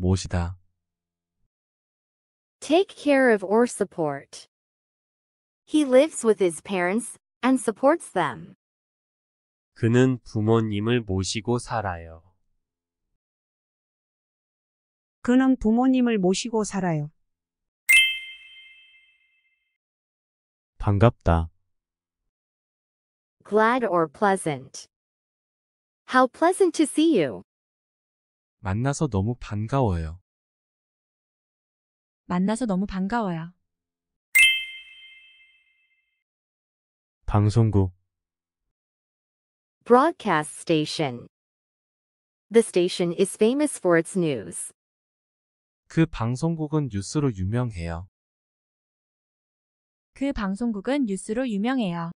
모시다. Take care of or support. He lives with his parents and supports them. 그는 부모님을 모시고 살아요. 그는 부모님을 모시고 살아요. 반갑다. Glad or pleasant. How pleasant to see you. 만나서 너무 반가워요. 만나서 너무 반가워요. 방송국 Broadcast station. The station is famous for its news. 그 방송국은 뉴스로 유명해요. 그 방송국은 뉴스로 유명해요.